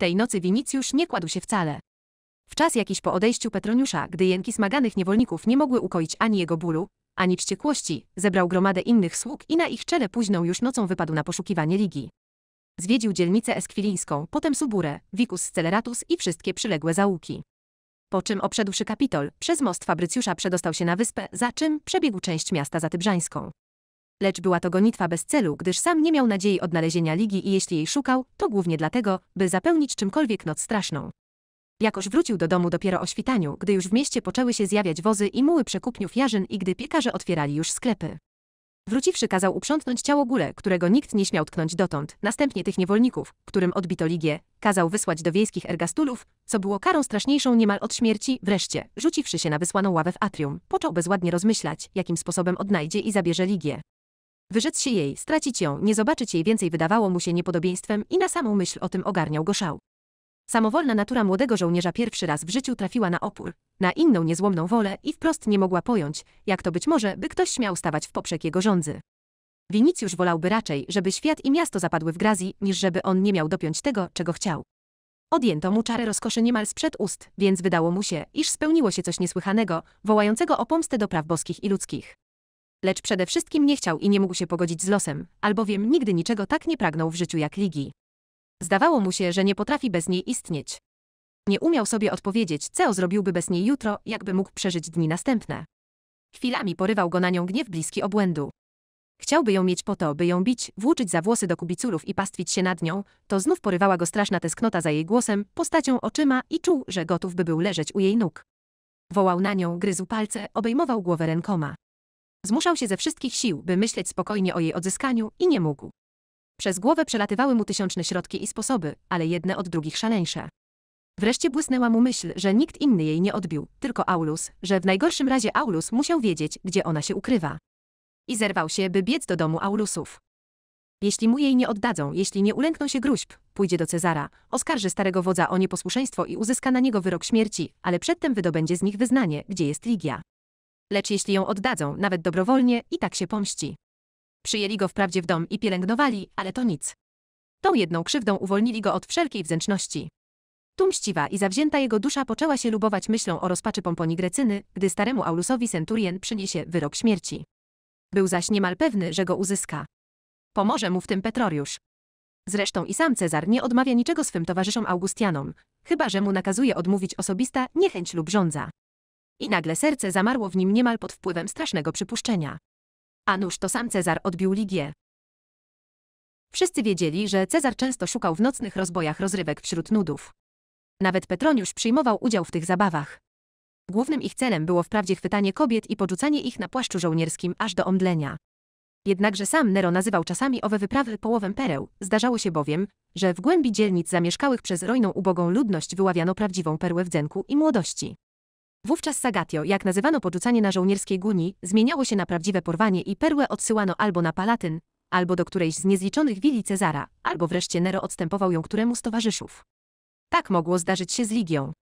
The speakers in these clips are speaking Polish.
Tej nocy Winicjusz nie kładł się wcale. W czas jakiś po odejściu Petroniusza, gdy jęki smaganych niewolników nie mogły ukoić ani jego bólu, ani wściekłości, zebrał gromadę innych sług i na ich czele późną już nocą wypadł na poszukiwanie Ligi. Zwiedził dzielnicę Eskwilińską, potem Suburę, Vicus Sceleratus i wszystkie przyległe załuki. Po czym obszedłszy Kapitol, przez most Fabrycjusza przedostał się na wyspę, za czym przebiegł część miasta zatybrzańską lecz była to gonitwa bez celu, gdyż sam nie miał nadziei odnalezienia ligi i jeśli jej szukał, to głównie dlatego, by zapełnić czymkolwiek noc straszną. Jakoś wrócił do domu dopiero o świtaniu, gdy już w mieście poczęły się zjawiać wozy i muły przekupniów jarzyn i gdy piekarze otwierali już sklepy. Wróciwszy kazał uprzątnąć ciało Gule, którego nikt nie śmiał tknąć dotąd, następnie tych niewolników, którym odbito ligię, kazał wysłać do wiejskich ergastulów, co było karą straszniejszą niemal od śmierci, wreszcie, rzuciwszy się na wysłaną ławę w atrium, począł bezładnie rozmyślać, jakim sposobem odnajdzie i zabierze ligię. Wyrzec się jej, stracić ją, nie zobaczyć jej więcej wydawało mu się niepodobieństwem i na samą myśl o tym ogarniał go szał. Samowolna natura młodego żołnierza pierwszy raz w życiu trafiła na opór, na inną niezłomną wolę i wprost nie mogła pojąć, jak to być może, by ktoś śmiał stawać w poprzek jego rządzy. Winicjusz wolałby raczej, żeby świat i miasto zapadły w grazji, niż żeby on nie miał dopiąć tego, czego chciał. Odjęto mu czarę rozkoszy niemal sprzed ust, więc wydało mu się, iż spełniło się coś niesłychanego, wołającego o pomstę do praw boskich i ludzkich lecz przede wszystkim nie chciał i nie mógł się pogodzić z losem, albowiem nigdy niczego tak nie pragnął w życiu jak ligi. Zdawało mu się, że nie potrafi bez niej istnieć. Nie umiał sobie odpowiedzieć, co zrobiłby bez niej jutro, jakby mógł przeżyć dni następne. Chwilami porywał go na nią gniew bliski obłędu. Chciałby ją mieć po to, by ją bić, włóczyć za włosy do kubiculów i pastwić się nad nią, to znów porywała go straszna tęsknota za jej głosem, postacią oczyma i czuł, że gotów by był leżeć u jej nóg. Wołał na nią, gryzł palce, obejmował głowę rękoma. Zmuszał się ze wszystkich sił, by myśleć spokojnie o jej odzyskaniu i nie mógł. Przez głowę przelatywały mu tysiączne środki i sposoby, ale jedne od drugich szaleńsze. Wreszcie błysnęła mu myśl, że nikt inny jej nie odbił, tylko Aulus, że w najgorszym razie Aulus musiał wiedzieć, gdzie ona się ukrywa. I zerwał się, by biec do domu Aulusów. Jeśli mu jej nie oddadzą, jeśli nie ulękną się gruźb, pójdzie do Cezara, oskarży starego wodza o nieposłuszeństwo i uzyska na niego wyrok śmierci, ale przedtem wydobędzie z nich wyznanie, gdzie jest Ligia lecz jeśli ją oddadzą, nawet dobrowolnie, i tak się pomści. Przyjęli go wprawdzie w dom i pielęgnowali, ale to nic. Tą jedną krzywdą uwolnili go od wszelkiej wzęczności. Tumściwa i zawzięta jego dusza poczęła się lubować myślą o rozpaczy Pomponi Grecyny, gdy staremu Aulusowi Centurien przyniesie wyrok śmierci. Był zaś niemal pewny, że go uzyska. Pomoże mu w tym Petroriusz. Zresztą i sam Cezar nie odmawia niczego swym towarzyszom Augustianom, chyba że mu nakazuje odmówić osobista niechęć lub żądza. I nagle serce zamarło w nim niemal pod wpływem strasznego przypuszczenia. A nuż to sam Cezar odbił Ligię. Wszyscy wiedzieli, że Cezar często szukał w nocnych rozbojach rozrywek wśród nudów. Nawet Petroniusz przyjmował udział w tych zabawach. Głównym ich celem było wprawdzie chwytanie kobiet i podrzucanie ich na płaszczu żołnierskim aż do omdlenia. Jednakże sam Nero nazywał czasami owe wyprawy połowem pereł, zdarzało się bowiem, że w głębi dzielnic zamieszkałych przez rojną ubogą ludność wyławiano prawdziwą perłę w dzenku i młodości. Wówczas sagatio, jak nazywano porzucanie na żołnierskiej guni, zmieniało się na prawdziwe porwanie i perłę odsyłano albo na Palatyn, albo do którejś z niezliczonych wili Cezara, albo wreszcie Nero odstępował ją któremu z towarzyszów. Tak mogło zdarzyć się z Ligią.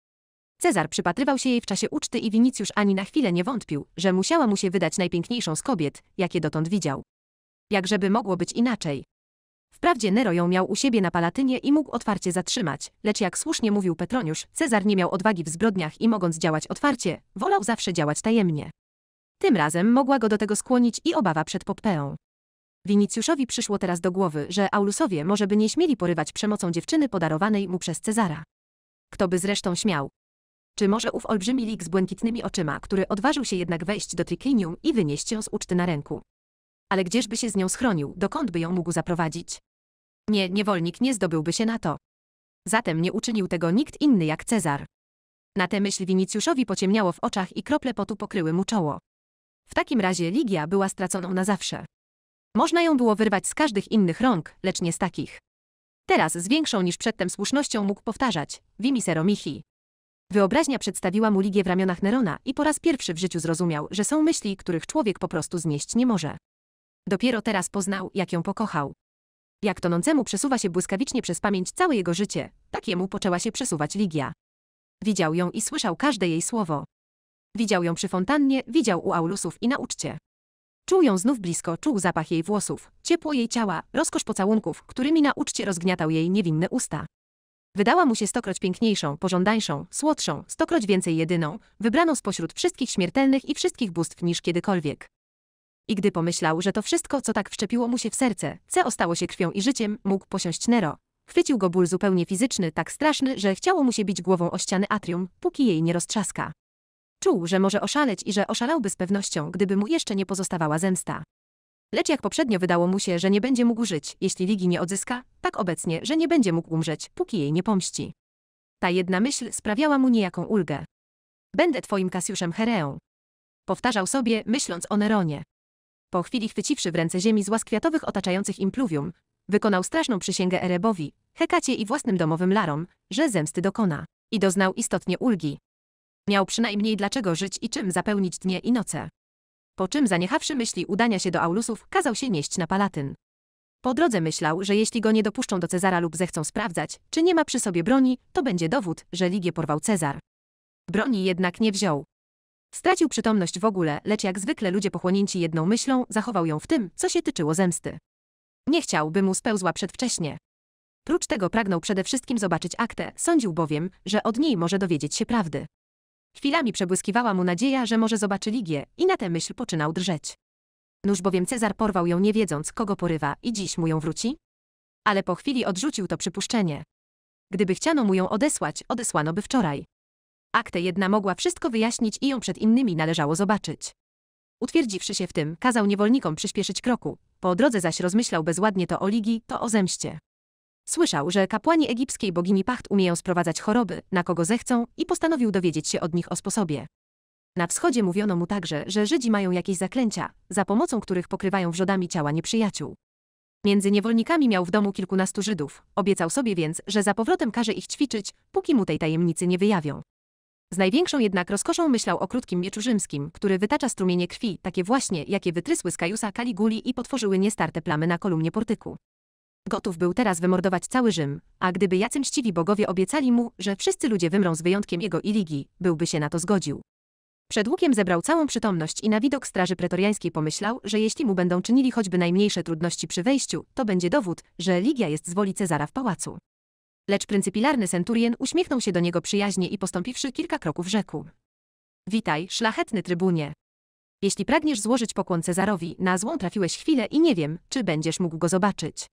Cezar przypatrywał się jej w czasie uczty i Winicjusz ani na chwilę nie wątpił, że musiała mu się wydać najpiękniejszą z kobiet, jakie dotąd widział. Jakżeby mogło być inaczej? Wprawdzie Nero ją miał u siebie na Palatynie i mógł otwarcie zatrzymać, lecz jak słusznie mówił Petroniusz, Cezar nie miał odwagi w zbrodniach i mogąc działać otwarcie, wolał zawsze działać tajemnie. Tym razem mogła go do tego skłonić i obawa przed Poppeą. Winicjuszowi przyszło teraz do głowy, że Aulusowie może by nie śmieli porywać przemocą dziewczyny podarowanej mu przez Cezara. Kto by zresztą śmiał? Czy może ów olbrzymi lik z błękitnymi oczyma, który odważył się jednak wejść do Triclinium i wynieść ją z uczty na ręku? Ale gdzieżby się z nią schronił, dokąd by ją mógł zaprowadzić? Nie, niewolnik nie zdobyłby się na to. Zatem nie uczynił tego nikt inny jak Cezar. Na tę myśl Winicjuszowi pociemniało w oczach i krople potu pokryły mu czoło. W takim razie Ligia była straconą na zawsze. Można ją było wyrwać z każdych innych rąk, lecz nie z takich. Teraz z większą niż przedtem słusznością mógł powtarzać, Vimisero Michi. Wyobraźnia przedstawiła mu Ligię w ramionach Nerona i po raz pierwszy w życiu zrozumiał, że są myśli, których człowiek po prostu znieść nie może. Dopiero teraz poznał, jak ją pokochał. Jak tonącemu przesuwa się błyskawicznie przez pamięć całe jego życie, tak jemu poczęła się przesuwać Ligia. Widział ją i słyszał każde jej słowo. Widział ją przy fontannie, widział u aulusów i na uczcie. Czuł ją znów blisko, czuł zapach jej włosów, ciepło jej ciała, rozkosz pocałunków, którymi na uczcie rozgniatał jej niewinne usta. Wydała mu się stokroć piękniejszą, pożądańszą, słodszą, stokroć więcej jedyną, wybraną spośród wszystkich śmiertelnych i wszystkich bóstw niż kiedykolwiek. I gdy pomyślał, że to wszystko, co tak wszczepiło mu się w serce, co ostało się krwią i życiem, mógł posiąść Nero. Chwycił go ból zupełnie fizyczny, tak straszny, że chciało mu się bić głową o ściany atrium, póki jej nie roztrzaska. Czuł, że może oszaleć i że oszalałby z pewnością, gdyby mu jeszcze nie pozostawała zemsta. Lecz jak poprzednio wydało mu się, że nie będzie mógł żyć, jeśli Ligi nie odzyska, tak obecnie, że nie będzie mógł umrzeć, póki jej nie pomści. Ta jedna myśl sprawiała mu niejaką ulgę. Będę twoim Kasjuszem Hereą. Powtarzał sobie, myśląc o Neronie. Po chwili chwyciwszy w ręce ziemi z z kwiatowych otaczających im pluwium, wykonał straszną przysięgę Erebowi, Hekacie i własnym domowym larom, że zemsty dokona. I doznał istotnie ulgi. Miał przynajmniej dlaczego żyć i czym zapełnić dnie i noce. Po czym zaniechawszy myśli udania się do Aulusów, kazał się nieść na Palatyn. Po drodze myślał, że jeśli go nie dopuszczą do Cezara lub zechcą sprawdzać, czy nie ma przy sobie broni, to będzie dowód, że Ligię porwał Cezar. Broni jednak nie wziął. Stracił przytomność w ogóle, lecz jak zwykle ludzie pochłonięci jedną myślą, zachował ją w tym, co się tyczyło zemsty. Nie chciał, by mu spełzła przedwcześnie. Prócz tego pragnął przede wszystkim zobaczyć aktę, sądził bowiem, że od niej może dowiedzieć się prawdy. Chwilami przebłyskiwała mu nadzieja, że może zobaczy Ligię i na tę myśl poczynał drżeć. Nuż bowiem Cezar porwał ją nie wiedząc, kogo porywa i dziś mu ją wróci? Ale po chwili odrzucił to przypuszczenie. Gdyby chciano mu ją odesłać, odesłano by wczoraj. Akte jedna mogła wszystko wyjaśnić i ją przed innymi należało zobaczyć. Utwierdziwszy się w tym, kazał niewolnikom przyspieszyć kroku, po drodze zaś rozmyślał bezładnie to o Ligi, to o zemście. Słyszał, że kapłani egipskiej bogini Pacht umieją sprowadzać choroby, na kogo zechcą, i postanowił dowiedzieć się od nich o sposobie. Na wschodzie mówiono mu także, że Żydzi mają jakieś zaklęcia, za pomocą których pokrywają wrzodami ciała nieprzyjaciół. Między niewolnikami miał w domu kilkunastu Żydów, obiecał sobie więc, że za powrotem każe ich ćwiczyć, póki mu tej tajemnicy nie wyjawią. Z największą jednak rozkoszą myślał o krótkim mieczu rzymskim, który wytacza strumienie krwi, takie właśnie, jakie wytrysły z Kajusa Kaliguli i potworzyły niestarte plamy na kolumnie portyku. Gotów był teraz wymordować cały Rzym, a gdyby jacym ściwi bogowie obiecali mu, że wszyscy ludzie wymrą z wyjątkiem jego Irigi, byłby się na to zgodził. Przed łukiem zebrał całą przytomność i na widok straży pretoriańskiej pomyślał, że jeśli mu będą czynili choćby najmniejsze trudności przy wejściu, to będzie dowód, że Ligia jest z woli Cezara w pałacu. Lecz pryncypilarny centurion uśmiechnął się do niego przyjaźnie i postąpiwszy kilka kroków rzekł. Witaj, szlachetny trybunie. Jeśli pragniesz złożyć pokłon Cezarowi, na złą trafiłeś chwilę i nie wiem, czy będziesz mógł go zobaczyć.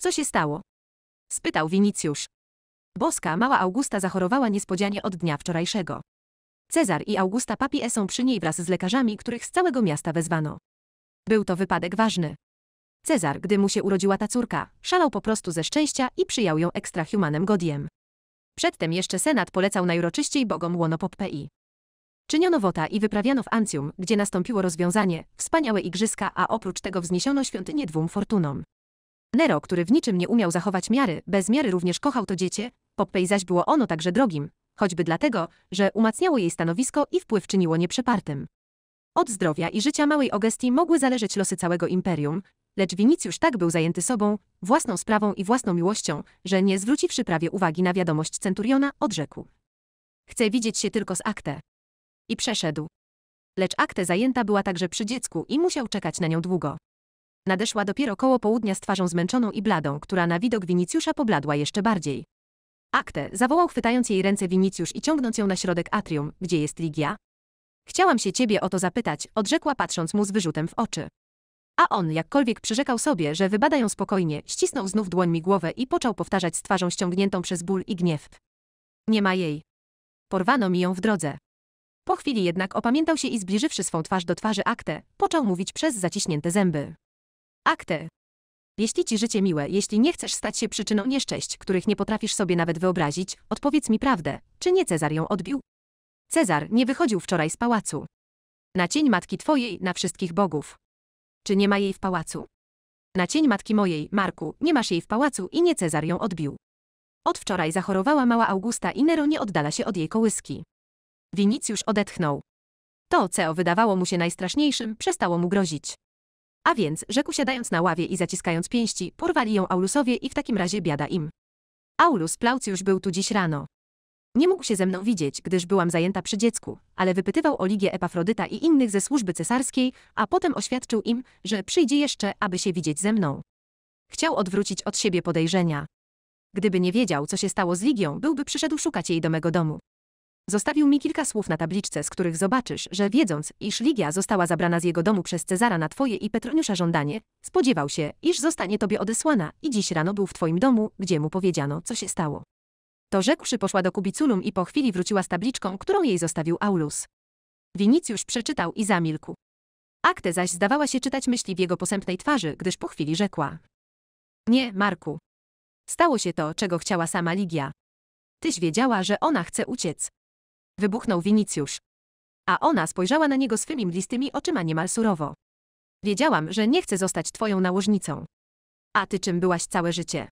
Co się stało? Spytał Winicjusz. Boska mała Augusta zachorowała niespodzianie od dnia wczorajszego. Cezar i Augusta papie są przy niej wraz z lekarzami, których z całego miasta wezwano. Był to wypadek ważny. Cezar, gdy mu się urodziła ta córka, szalał po prostu ze szczęścia i przyjął ją ekstrahumanem Godiem. Przedtem jeszcze Senat polecał najroczyściej bogom łono Poppei. Czyniono wota i wyprawiano w Ancjum, gdzie nastąpiło rozwiązanie, wspaniałe igrzyska, a oprócz tego wzniesiono świątynię dwóm fortunom. Nero, który w niczym nie umiał zachować miary, bez miary również kochał to dziecię, Poppei zaś było ono także drogim, choćby dlatego, że umacniało jej stanowisko i wpływ czyniło nieprzepartym. Od zdrowia i życia małej Ogestii mogły zależeć losy całego imperium, lecz Winicjusz tak był zajęty sobą, własną sprawą i własną miłością, że nie zwróciwszy prawie uwagi na wiadomość centuriona, odrzekł. Chcę widzieć się tylko z Aktę. I przeszedł. Lecz Aktę zajęta była także przy dziecku i musiał czekać na nią długo. Nadeszła dopiero koło południa z twarzą zmęczoną i bladą, która na widok Winicjusza pobladła jeszcze bardziej. Aktę zawołał chwytając jej ręce Winicjusz i ciągnąc ją na środek atrium, gdzie jest Ligia. Chciałam się ciebie o to zapytać, odrzekła patrząc mu z wyrzutem w oczy a on jakkolwiek przyrzekał sobie, że wybada ją spokojnie, ścisnął znów dłońmi głowę i począł powtarzać z twarzą ściągniętą przez ból i gniew. Nie ma jej. Porwano mi ją w drodze. Po chwili jednak opamiętał się i zbliżywszy swą twarz do twarzy Akte, począł mówić przez zaciśnięte zęby. Akte. Jeśli ci życie miłe, jeśli nie chcesz stać się przyczyną nieszczęść, których nie potrafisz sobie nawet wyobrazić, odpowiedz mi prawdę, czy nie Cezar ją odbił? Cezar nie wychodził wczoraj z pałacu. Na cień matki twojej, na wszystkich bogów. Czy nie ma jej w pałacu? Na cień matki mojej, Marku, nie masz jej w pałacu i nie Cezar ją odbił. Od wczoraj zachorowała mała Augusta i Nero nie oddala się od jej kołyski. Winicjusz odetchnął. To, co wydawało mu się najstraszniejszym, przestało mu grozić. A więc, rzekł siadając na ławie i zaciskając pięści, porwali ją Aulusowie i w takim razie biada im. Aulus Plaucjusz był tu dziś rano. Nie mógł się ze mną widzieć, gdyż byłam zajęta przy dziecku, ale wypytywał o Ligię Epafrodyta i innych ze służby cesarskiej, a potem oświadczył im, że przyjdzie jeszcze, aby się widzieć ze mną. Chciał odwrócić od siebie podejrzenia. Gdyby nie wiedział, co się stało z Ligią, byłby przyszedł szukać jej do mego domu. Zostawił mi kilka słów na tabliczce, z których zobaczysz, że wiedząc, iż Ligia została zabrana z jego domu przez Cezara na twoje i Petroniusza żądanie, spodziewał się, iż zostanie tobie odesłana i dziś rano był w twoim domu, gdzie mu powiedziano, co się stało. To rzekłszy poszła do kubiculum i po chwili wróciła z tabliczką, którą jej zostawił Aulus. Winicjusz przeczytał i zamilkł. Akte zaś zdawała się czytać myśli w jego posępnej twarzy, gdyż po chwili rzekła. Nie, Marku. Stało się to, czego chciała sama Ligia. Tyś wiedziała, że ona chce uciec. Wybuchnął Winicjusz. A ona spojrzała na niego swymi mglistymi oczyma niemal surowo. Wiedziałam, że nie chcę zostać twoją nałożnicą. A ty czym byłaś całe życie?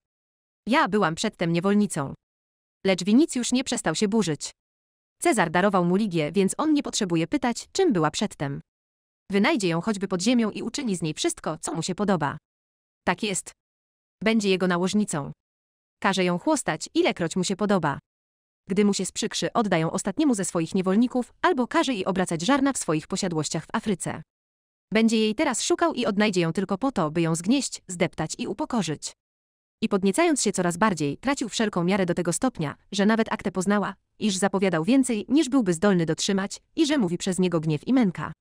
Ja byłam przedtem niewolnicą. Lecz Winicjusz nie przestał się burzyć. Cezar darował mu Ligię, więc on nie potrzebuje pytać, czym była przedtem. Wynajdzie ją choćby pod ziemią i uczyni z niej wszystko, co mu się podoba. Tak jest. Będzie jego nałożnicą. Każe ją chłostać, ilekroć mu się podoba. Gdy mu się sprzykrzy, oddają ją ostatniemu ze swoich niewolników, albo każe jej obracać żarna w swoich posiadłościach w Afryce. Będzie jej teraz szukał i odnajdzie ją tylko po to, by ją zgnieść, zdeptać i upokorzyć i podniecając się coraz bardziej, tracił wszelką miarę do tego stopnia, że nawet aktę poznała, iż zapowiadał więcej, niż byłby zdolny dotrzymać i że mówi przez niego gniew i męka.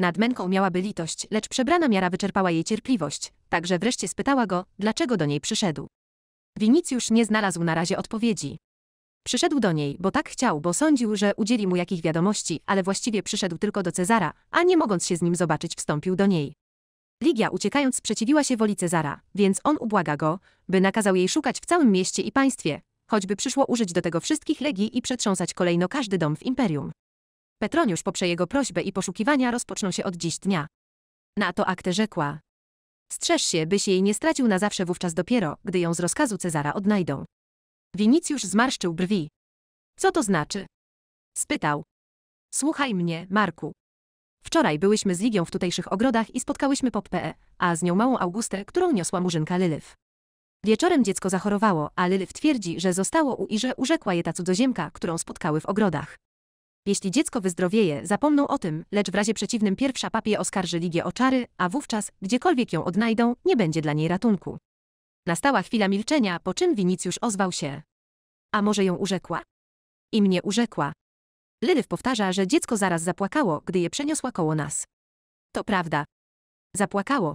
Nad męką miałaby litość, lecz przebrana miara wyczerpała jej cierpliwość, także wreszcie spytała go, dlaczego do niej przyszedł. Winicjusz nie znalazł na razie odpowiedzi. Przyszedł do niej, bo tak chciał, bo sądził, że udzieli mu jakich wiadomości, ale właściwie przyszedł tylko do Cezara, a nie mogąc się z nim zobaczyć wstąpił do niej. Ligia uciekając sprzeciwiła się woli Cezara, więc on ubłaga go, by nakazał jej szukać w całym mieście i państwie, choćby przyszło użyć do tego wszystkich legii i przetrząsać kolejno każdy dom w imperium. Petroniusz poprze jego prośbę i poszukiwania rozpoczną się od dziś dnia. Na to aktę rzekła. Strzeż się, byś jej nie stracił na zawsze wówczas dopiero, gdy ją z rozkazu Cezara odnajdą. Winicjusz zmarszczył brwi. Co to znaczy? Spytał. Słuchaj mnie, Marku. Wczoraj byłyśmy z Ligią w tutejszych ogrodach i spotkałyśmy poppe, a z nią małą Augustę, którą niosła murzynka Lylyw. Wieczorem dziecko zachorowało, a Lylyw twierdzi, że zostało u i że urzekła je ta cudzoziemka, którą spotkały w ogrodach. Jeśli dziecko wyzdrowieje, zapomną o tym, lecz w razie przeciwnym pierwsza papie oskarży Ligię o czary, a wówczas, gdziekolwiek ją odnajdą, nie będzie dla niej ratunku. Nastała chwila milczenia, po czym Winicjusz ozwał się. A może ją urzekła? I mnie urzekła. Lilith powtarza, że dziecko zaraz zapłakało, gdy je przeniosła koło nas. To prawda. Zapłakało.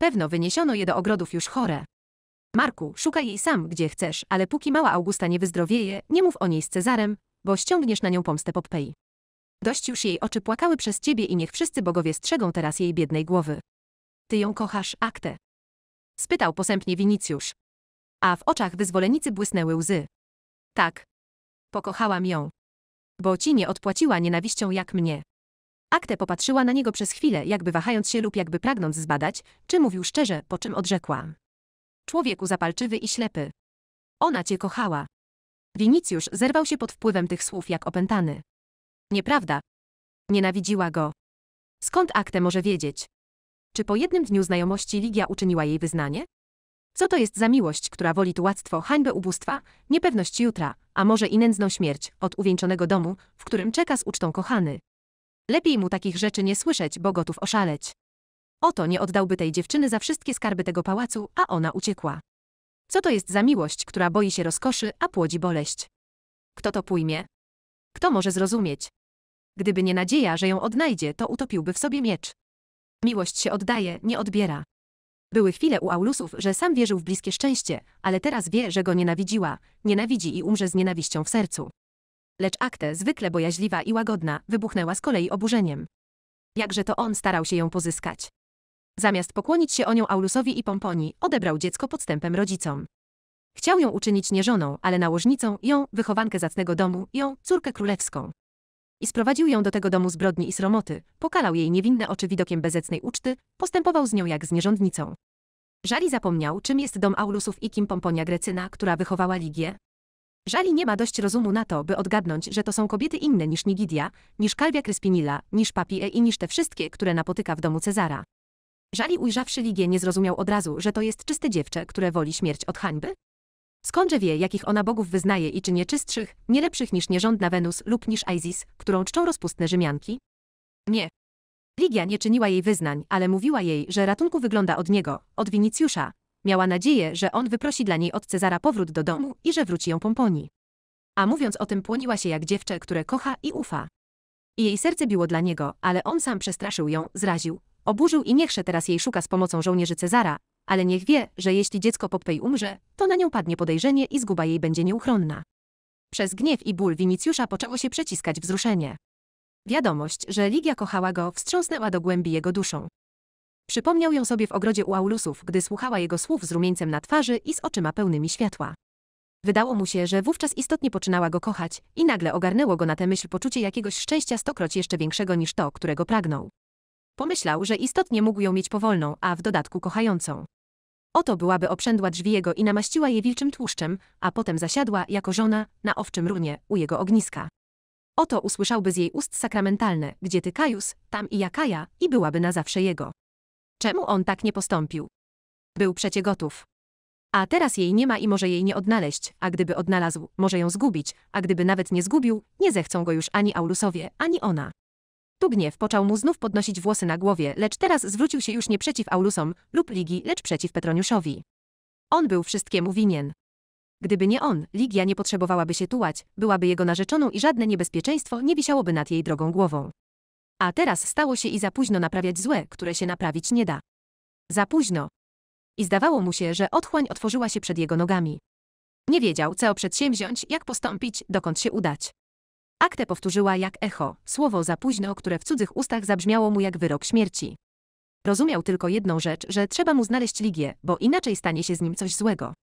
Pewno wyniesiono je do ogrodów już chore. Marku, szukaj jej sam, gdzie chcesz, ale póki mała Augusta nie wyzdrowieje, nie mów o niej z Cezarem, bo ściągniesz na nią pomstę Poppei. Dość już jej oczy płakały przez ciebie i niech wszyscy bogowie strzegą teraz jej biednej głowy. Ty ją kochasz, Akte? Spytał posępnie Winicjusz. A w oczach wyzwolenicy błysnęły łzy. Tak. Pokochałam ją bo ci nie odpłaciła nienawiścią jak mnie. Acte popatrzyła na niego przez chwilę, jakby wahając się lub jakby pragnąc zbadać, czy mówił szczerze, po czym odrzekła. Człowieku zapalczywy i ślepy. Ona cię kochała. Winicjusz zerwał się pod wpływem tych słów jak opętany. Nieprawda. Nienawidziła go. Skąd Acte może wiedzieć? Czy po jednym dniu znajomości Ligia uczyniła jej wyznanie? Co to jest za miłość, która woli tu łactwo, hańbę ubóstwa, niepewność jutra, a może i nędzną śmierć, od uwieńczonego domu, w którym czeka z ucztą kochany? Lepiej mu takich rzeczy nie słyszeć, bo gotów oszaleć. Oto nie oddałby tej dziewczyny za wszystkie skarby tego pałacu, a ona uciekła. Co to jest za miłość, która boi się rozkoszy, a płodzi boleść? Kto to pójmie? Kto może zrozumieć? Gdyby nie nadzieja, że ją odnajdzie, to utopiłby w sobie miecz. Miłość się oddaje, nie odbiera. Były chwile u Aulusów, że sam wierzył w bliskie szczęście, ale teraz wie, że go nienawidziła, nienawidzi i umrze z nienawiścią w sercu. Lecz Akte, zwykle bojaźliwa i łagodna, wybuchnęła z kolei oburzeniem. Jakże to on starał się ją pozyskać. Zamiast pokłonić się o nią Aulusowi i Pomponi, odebrał dziecko podstępem rodzicom. Chciał ją uczynić nie żoną, ale nałożnicą, ją, wychowankę zacnego domu, ją, córkę królewską i sprowadził ją do tego domu zbrodni i sromoty, pokalał jej niewinne oczy widokiem bezecnej uczty, postępował z nią jak z nierządnicą. Żali zapomniał, czym jest dom Aulusów i kim Pomponia Grecyna, która wychowała Ligię. Żali nie ma dość rozumu na to, by odgadnąć, że to są kobiety inne niż Nigidia, niż Kalwia Kryspinilla, niż Papie i niż te wszystkie, które napotyka w domu Cezara. Żali ujrzawszy Ligię nie zrozumiał od razu, że to jest czyste dziewczę, które woli śmierć od hańby, Skądże wie, jakich ona bogów wyznaje i czy nie czystszych, nie lepszych niż nierządna Wenus lub niż Isis, którą czczą rozpustne Rzymianki? Nie. Ligia nie czyniła jej wyznań, ale mówiła jej, że ratunku wygląda od niego, od Winicjusza. Miała nadzieję, że on wyprosi dla niej od Cezara powrót do domu i że wróci ją Pomponi. A mówiąc o tym płoniła się jak dziewczę, które kocha i ufa. I jej serce biło dla niego, ale on sam przestraszył ją, zraził, oburzył i niechże teraz jej szuka z pomocą żołnierzy Cezara, ale niech wie, że jeśli dziecko Popwej umrze, to na nią padnie podejrzenie i zguba jej będzie nieuchronna. Przez gniew i ból Winicjusza poczęło się przeciskać wzruszenie. Wiadomość, że Ligia kochała go, wstrząsnęła do głębi jego duszą. Przypomniał ją sobie w ogrodzie u Aulusów, gdy słuchała jego słów z rumieńcem na twarzy i z oczyma pełnymi światła. Wydało mu się, że wówczas istotnie poczynała go kochać i nagle ogarnęło go na tę myśl poczucie jakiegoś szczęścia stokroć jeszcze większego niż to, którego pragnął. Pomyślał, że istotnie mógł ją mieć powolną, a w dodatku kochającą. Oto byłaby obszędła drzwi jego i namaściła je wilczym tłuszczem, a potem zasiadła, jako żona, na owczym runie, u jego ogniska. Oto usłyszałby z jej ust sakramentalne, gdzie ty Kajus, tam i ja Kaja, i byłaby na zawsze jego. Czemu on tak nie postąpił? Był przecie gotów. A teraz jej nie ma i może jej nie odnaleźć, a gdyby odnalazł, może ją zgubić, a gdyby nawet nie zgubił, nie zechcą go już ani Aulusowie, ani ona. Tu gniew począł mu znów podnosić włosy na głowie, lecz teraz zwrócił się już nie przeciw Aulusom lub Ligi, lecz przeciw Petroniuszowi. On był wszystkiemu winien. Gdyby nie on, Ligia nie potrzebowałaby się tułać, byłaby jego narzeczoną i żadne niebezpieczeństwo nie wisiałoby nad jej drogą głową. A teraz stało się i za późno naprawiać złe, które się naprawić nie da. Za późno. I zdawało mu się, że otchłań otworzyła się przed jego nogami. Nie wiedział, co przedsięwziąć, jak postąpić, dokąd się udać. Aktę powtórzyła jak echo, słowo za późno, które w cudzych ustach zabrzmiało mu jak wyrok śmierci. Rozumiał tylko jedną rzecz, że trzeba mu znaleźć Ligię, bo inaczej stanie się z nim coś złego.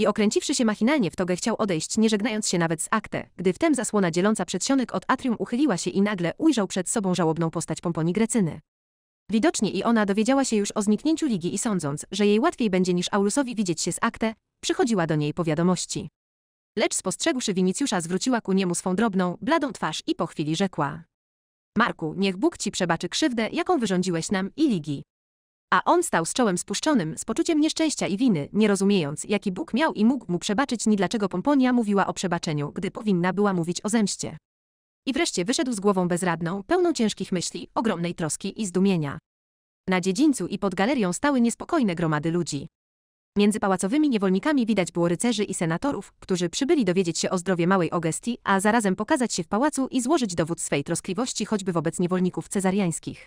I okręciwszy się machinalnie w togę chciał odejść, nie żegnając się nawet z Aktę, gdy wtem zasłona dzieląca przedsionek od atrium uchyliła się i nagle ujrzał przed sobą żałobną postać pomponi Grecyny. Widocznie i ona dowiedziała się już o zniknięciu Ligi i sądząc, że jej łatwiej będzie niż Aulusowi widzieć się z Aktę, przychodziła do niej po wiadomości lecz spostrzegłszy Winicjusza zwróciła ku niemu swą drobną, bladą twarz i po chwili rzekła. Marku, niech Bóg ci przebaczy krzywdę, jaką wyrządziłeś nam i Ligi. A on stał z czołem spuszczonym, z poczuciem nieszczęścia i winy, nie rozumiejąc, jaki Bóg miał i mógł mu przebaczyć, ni dlaczego Pomponia mówiła o przebaczeniu, gdy powinna była mówić o zemście. I wreszcie wyszedł z głową bezradną, pełną ciężkich myśli, ogromnej troski i zdumienia. Na dziedzińcu i pod galerią stały niespokojne gromady ludzi. Między pałacowymi niewolnikami widać było rycerzy i senatorów, którzy przybyli dowiedzieć się o zdrowie małej Ogestii, a zarazem pokazać się w pałacu i złożyć dowód swej troskliwości choćby wobec niewolników cezariańskich.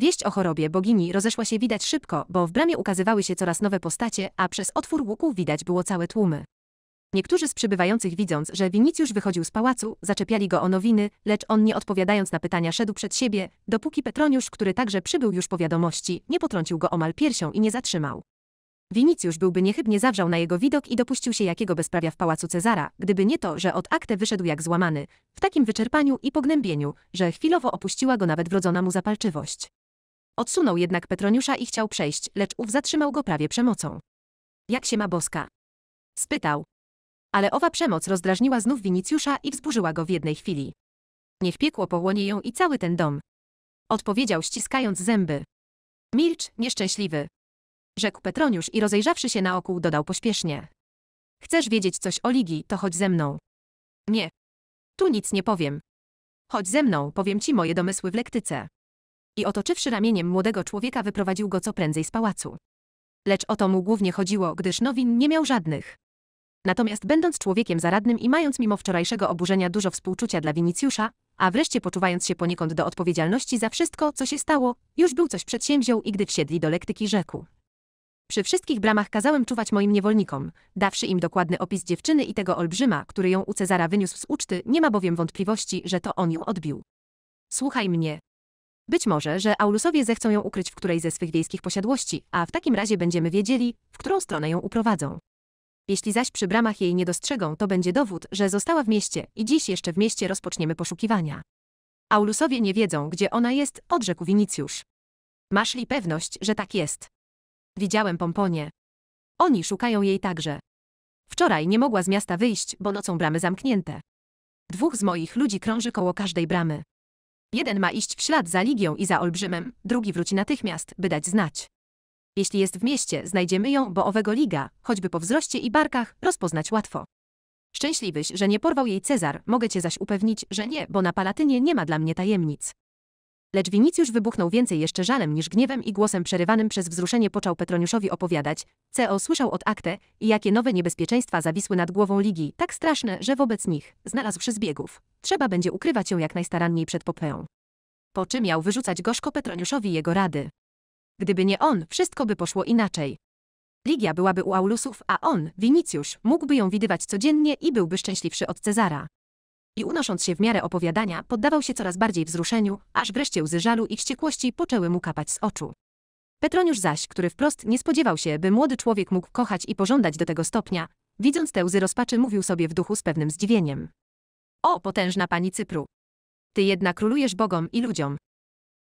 Wieść o chorobie bogini rozeszła się widać szybko, bo w bramie ukazywały się coraz nowe postacie, a przez otwór łuku widać było całe tłumy. Niektórzy z przybywających widząc, że Winicjusz wychodził z pałacu, zaczepiali go o nowiny, lecz on nie odpowiadając na pytania szedł przed siebie, dopóki Petroniusz, który także przybył już po wiadomości, nie potrącił go omal piersią i nie zatrzymał. Winicjusz byłby niechybnie zawrzał na jego widok i dopuścił się jakiego bezprawia w pałacu Cezara, gdyby nie to, że od aktę wyszedł jak złamany, w takim wyczerpaniu i pognębieniu, że chwilowo opuściła go nawet wrodzona mu zapalczywość. Odsunął jednak Petroniusza i chciał przejść, lecz ów zatrzymał go prawie przemocą. Jak się ma boska? Spytał. Ale owa przemoc rozdrażniła znów Winicjusza i wzburzyła go w jednej chwili. Niech piekło pochłonie ją i cały ten dom. Odpowiedział ściskając zęby. Milcz, nieszczęśliwy, rzekł Petroniusz i rozejrzawszy się naokół dodał pośpiesznie. Chcesz wiedzieć coś o Ligi, to chodź ze mną. Nie. Tu nic nie powiem. Chodź ze mną, powiem ci moje domysły w lektyce. I otoczywszy ramieniem młodego człowieka wyprowadził go co prędzej z pałacu. Lecz o to mu głównie chodziło, gdyż nowin nie miał żadnych. Natomiast będąc człowiekiem zaradnym i mając mimo wczorajszego oburzenia dużo współczucia dla Winicjusza, a wreszcie poczuwając się poniekąd do odpowiedzialności za wszystko, co się stało, już był coś przedsięwziął i gdy wsiedli do lektyki rzekł. Przy wszystkich bramach kazałem czuwać moim niewolnikom, dawszy im dokładny opis dziewczyny i tego olbrzyma, który ją u Cezara wyniósł z uczty, nie ma bowiem wątpliwości, że to on ją odbił. Słuchaj mnie. Być może, że Aulusowie zechcą ją ukryć w której ze swych wiejskich posiadłości, a w takim razie będziemy wiedzieli, w którą stronę ją uprowadzą. Jeśli zaś przy bramach jej nie dostrzegą, to będzie dowód, że została w mieście i dziś jeszcze w mieście rozpoczniemy poszukiwania. Aulusowie nie wiedzą, gdzie ona jest, odrzekł Winicjusz. Masz li pewność, że tak jest? Widziałem pomponie. Oni szukają jej także. Wczoraj nie mogła z miasta wyjść, bo nocą bramy zamknięte. Dwóch z moich ludzi krąży koło każdej bramy. Jeden ma iść w ślad za Ligią i za Olbrzymem, drugi wróci natychmiast, by dać znać. Jeśli jest w mieście, znajdziemy ją, bo owego Liga, choćby po wzroście i barkach, rozpoznać łatwo. Szczęśliwyś, że nie porwał jej Cezar, mogę cię zaś upewnić, że nie, bo na Palatynie nie ma dla mnie tajemnic. Lecz Winicjusz wybuchnął więcej jeszcze żalem niż gniewem i głosem przerywanym przez wzruszenie począł Petroniuszowi opowiadać, co słyszał od akte i jakie nowe niebezpieczeństwa zawisły nad głową Ligi, tak straszne, że wobec nich, znalazłszy zbiegów, trzeba będzie ukrywać ją jak najstaranniej przed Popeą. Po czym miał wyrzucać gorzko Petroniuszowi jego rady. Gdyby nie on, wszystko by poszło inaczej. Ligia byłaby u Aulusów, a on, Winicjusz, mógłby ją widywać codziennie i byłby szczęśliwszy od Cezara i unosząc się w miarę opowiadania, poddawał się coraz bardziej wzruszeniu, aż wreszcie łzy żalu i wściekłości poczęły mu kapać z oczu. Petroniusz zaś, który wprost nie spodziewał się, by młody człowiek mógł kochać i pożądać do tego stopnia, widząc te łzy rozpaczy mówił sobie w duchu z pewnym zdziwieniem. O, potężna pani Cypru! Ty jednak królujesz bogom i ludziom,